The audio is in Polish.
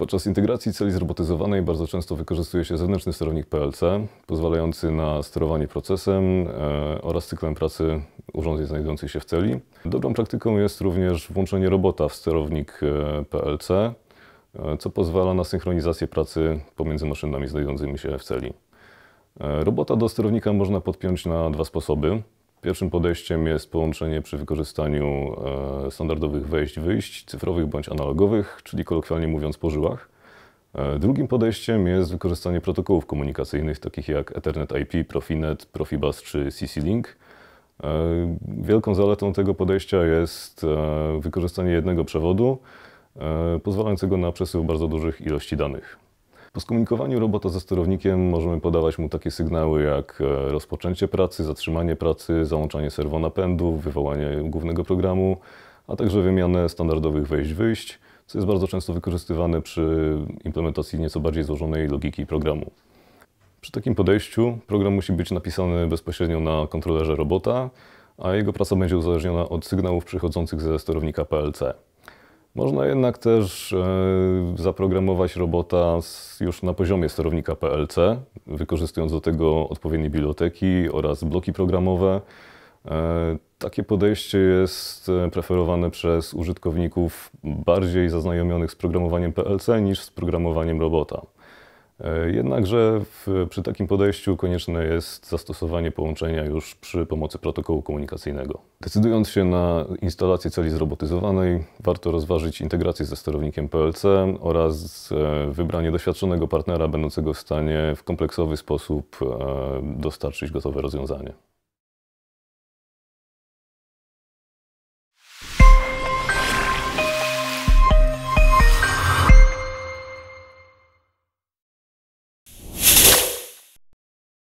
Podczas integracji celi zrobotyzowanej bardzo często wykorzystuje się zewnętrzny sterownik PLC, pozwalający na sterowanie procesem e, oraz cyklem pracy urządzeń znajdujących się w celi. Dobrą praktyką jest również włączenie robota w sterownik e, PLC, e, co pozwala na synchronizację pracy pomiędzy maszynami znajdującymi się w celi. Robota do sterownika można podpiąć na dwa sposoby. Pierwszym podejściem jest połączenie przy wykorzystaniu e, standardowych wejść-wyjść, cyfrowych bądź analogowych, czyli kolokwialnie mówiąc po żyłach. E, drugim podejściem jest wykorzystanie protokołów komunikacyjnych takich jak Ethernet IP, Profinet, Profibus czy CC-Link. E, wielką zaletą tego podejścia jest wykorzystanie jednego przewodu pozwalającego na przesył bardzo dużych ilości danych. Po skomunikowaniu robota ze sterownikiem możemy podawać mu takie sygnały jak e, rozpoczęcie pracy, zatrzymanie pracy, załączanie serwonapędów, wywołanie głównego programu, a także wymianę standardowych wejść-wyjść, co jest bardzo często wykorzystywane przy implementacji nieco bardziej złożonej logiki programu. Przy takim podejściu program musi być napisany bezpośrednio na kontrolerze robota, a jego praca będzie uzależniona od sygnałów przychodzących ze sterownika PLC. Można jednak też e, zaprogramować robota już na poziomie sterownika PLC, wykorzystując do tego odpowiednie biblioteki oraz bloki programowe. E, takie podejście jest e, preferowane przez użytkowników bardziej zaznajomionych z programowaniem PLC niż z programowaniem robota. E, jednakże w, przy takim podejściu konieczne jest zastosowanie połączenia już przy pomocy protokołu komunikacyjnego. Decydując się na instalację celi zrobotyzowanej, warto rozważyć integrację ze sterownikiem PLC oraz e, wybranie doświadczonego partnera będącego w stanie w kompleksowy sposób e, dostarczyć gotowe rozwiązanie.